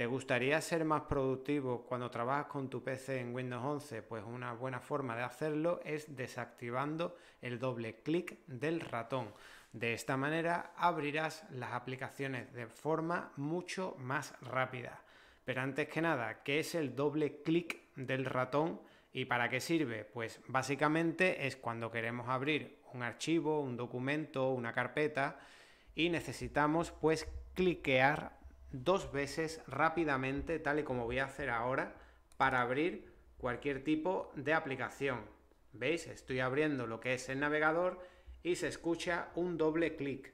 ¿Te gustaría ser más productivo cuando trabajas con tu PC en Windows 11? Pues una buena forma de hacerlo es desactivando el doble clic del ratón. De esta manera abrirás las aplicaciones de forma mucho más rápida. Pero antes que nada, ¿qué es el doble clic del ratón y para qué sirve? Pues básicamente es cuando queremos abrir un archivo, un documento, una carpeta y necesitamos pues cliquear dos veces rápidamente, tal y como voy a hacer ahora, para abrir cualquier tipo de aplicación. ¿Veis? Estoy abriendo lo que es el navegador y se escucha un doble clic.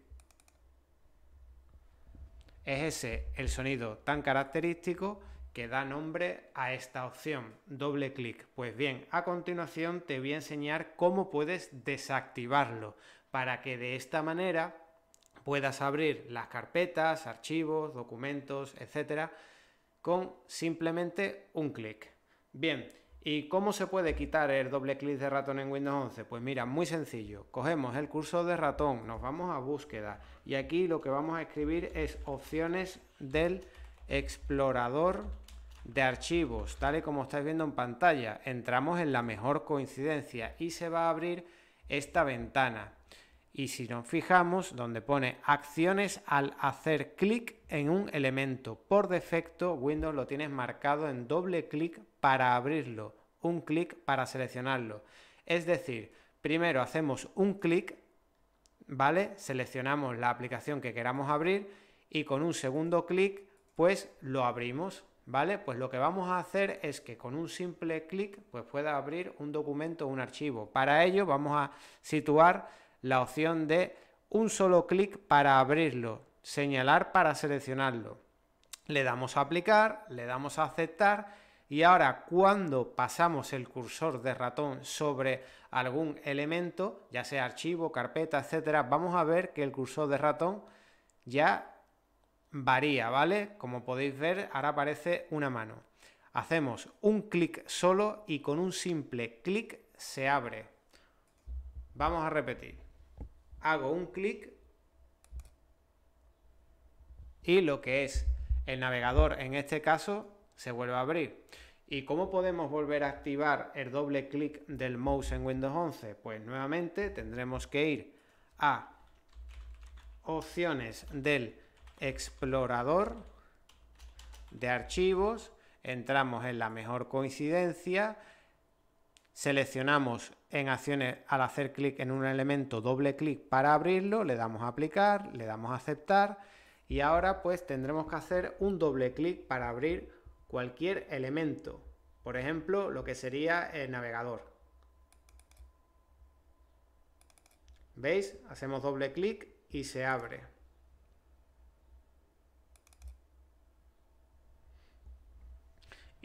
Es ese el sonido tan característico que da nombre a esta opción, doble clic. Pues bien, a continuación te voy a enseñar cómo puedes desactivarlo para que de esta manera puedas abrir las carpetas, archivos, documentos, etcétera, con simplemente un clic. Bien, ¿y cómo se puede quitar el doble clic de ratón en Windows 11? Pues mira, muy sencillo. Cogemos el curso de ratón, nos vamos a búsqueda y aquí lo que vamos a escribir es opciones del explorador de archivos, tal y como estáis viendo en pantalla. Entramos en la mejor coincidencia y se va a abrir esta ventana. Y si nos fijamos donde pone acciones al hacer clic en un elemento, por defecto Windows lo tienes marcado en doble clic para abrirlo, un clic para seleccionarlo. Es decir, primero hacemos un clic, ¿vale? Seleccionamos la aplicación que queramos abrir y con un segundo clic pues lo abrimos, ¿vale? Pues lo que vamos a hacer es que con un simple clic pues pueda abrir un documento o un archivo. Para ello vamos a situar la opción de un solo clic para abrirlo, señalar para seleccionarlo. Le damos a aplicar, le damos a aceptar y ahora cuando pasamos el cursor de ratón sobre algún elemento, ya sea archivo, carpeta, etcétera, vamos a ver que el cursor de ratón ya varía, ¿vale? Como podéis ver, ahora aparece una mano. Hacemos un clic solo y con un simple clic se abre. Vamos a repetir hago un clic y lo que es el navegador en este caso se vuelve a abrir. ¿Y cómo podemos volver a activar el doble clic del mouse en Windows 11? Pues nuevamente tendremos que ir a opciones del explorador de archivos, entramos en la mejor coincidencia seleccionamos en acciones al hacer clic en un elemento doble clic para abrirlo, le damos a aplicar, le damos a aceptar y ahora pues tendremos que hacer un doble clic para abrir cualquier elemento, por ejemplo lo que sería el navegador. ¿Veis? Hacemos doble clic y se abre.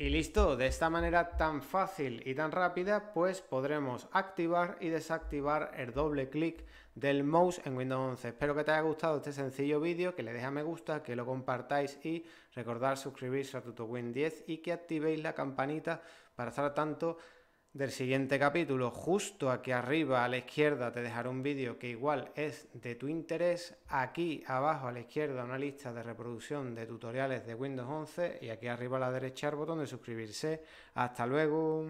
Y listo, de esta manera tan fácil y tan rápida, pues podremos activar y desactivar el doble clic del mouse en Windows 11. Espero que te haya gustado este sencillo vídeo, que le dejes a me gusta, que lo compartáis y recordar suscribirse a TutoWin 10 y que activéis la campanita para estar tanto del siguiente capítulo, justo aquí arriba a la izquierda te dejaré un vídeo que igual es de tu interés, aquí abajo a la izquierda una lista de reproducción de tutoriales de Windows 11 y aquí arriba a la derecha el botón de suscribirse. Hasta luego.